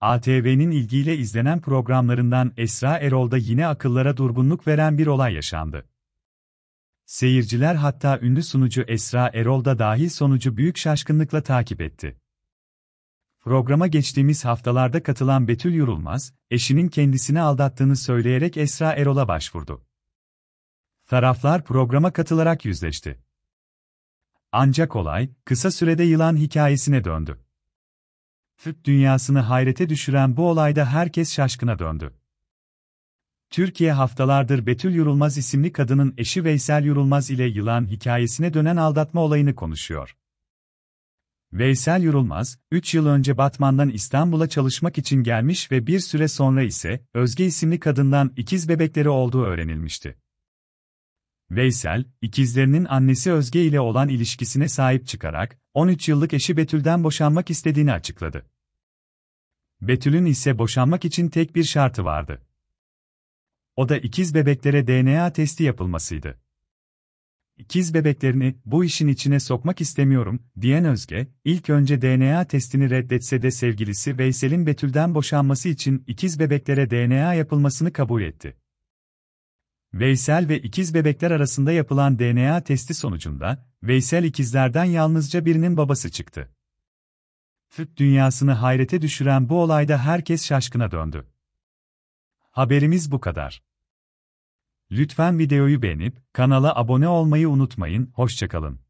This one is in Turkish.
ATV'nin ilgiyle izlenen programlarından Esra Erol'da yine akıllara durgunluk veren bir olay yaşandı. Seyirciler hatta ünlü sunucu Esra Erol'da da dahil sonucu büyük şaşkınlıkla takip etti. Programa geçtiğimiz haftalarda katılan Betül Yorulmaz, eşinin kendisini aldattığını söyleyerek Esra Erol'a başvurdu. Taraflar programa katılarak yüzleşti. Ancak olay, kısa sürede yılan hikayesine döndü. Tıp dünyasını hayrete düşüren bu olayda herkes şaşkına döndü. Türkiye haftalardır Betül Yorulmaz isimli kadının eşi Veysel Yorulmaz ile yılan hikayesine dönen aldatma olayını konuşuyor. Veysel Yorulmaz, 3 yıl önce Batman'dan İstanbul'a çalışmak için gelmiş ve bir süre sonra ise Özge isimli kadından ikiz bebekleri olduğu öğrenilmişti. Veysel, ikizlerinin annesi Özge ile olan ilişkisine sahip çıkarak, 13 yıllık eşi Betül'den boşanmak istediğini açıkladı. Betül'ün ise boşanmak için tek bir şartı vardı. O da ikiz bebeklere DNA testi yapılmasıydı. İkiz bebeklerini bu işin içine sokmak istemiyorum diyen Özge, ilk önce DNA testini reddetse de sevgilisi Veysel'in Betül'den boşanması için ikiz bebeklere DNA yapılmasını kabul etti. Veysel ve ikiz bebekler arasında yapılan DNA testi sonucunda, Veysel ikizlerden yalnızca birinin babası çıktı. Tıp dünyasını hayrete düşüren bu olayda herkes şaşkına döndü. Haberimiz bu kadar. Lütfen videoyu beğenip kanala abone olmayı unutmayın. Hoşçakalın.